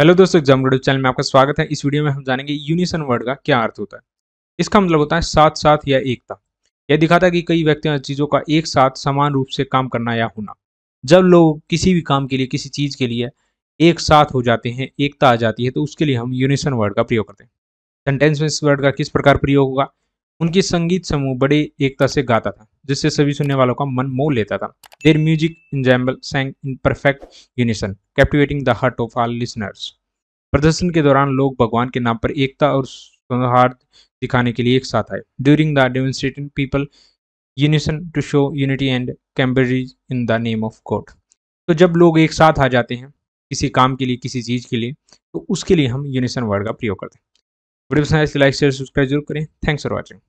hello दोस्तों exam गडो channel में आपका स्वागत है इस वीडियो में हम जानेंगे यूनिसन वर्ड का क्या अर्थ होता है इसका मतलब होता है साथ साथ या एकता यह दिखाता है कि कई व्यक्तियों और चीज़ों का एक साथ समान रूप से काम करना या होना जब लोग किसी भी काम के लिए किसी चीज़ के लिए एक साथ हो जाते हैं एकता आ जाती है तो उसके लिए हम यूनिसन वर्ड का प्रयोग करते हैं सेंटेंस में इस वर्ड का किस प्रकार प्रयोग होगा उनकी संगीत समूह बड़े एकता से गाता था जिससे सभी सुनने वालों का मन मोह लेता था their music ensemble sang in perfect unison captivating the heart of all listeners प्रदर्शन के दौरान लोग भगवान के नाम पर एकता और सौहार्द दिखाने के लिए एक साथ आए during the demonstrating people unison to show unity and कैम्बरीज in the name of God तो जब लोग एक साथ आ जाते हैं किसी काम के लिए किसी चीज़ के लिए तो उसके लिए हम यूनिसन वर्ड का प्रयोग करते हैं वीडियो पसंद लाइक शेयर सब्सक्राइब जरूर करें थैंक्स फॉर वॉचिंग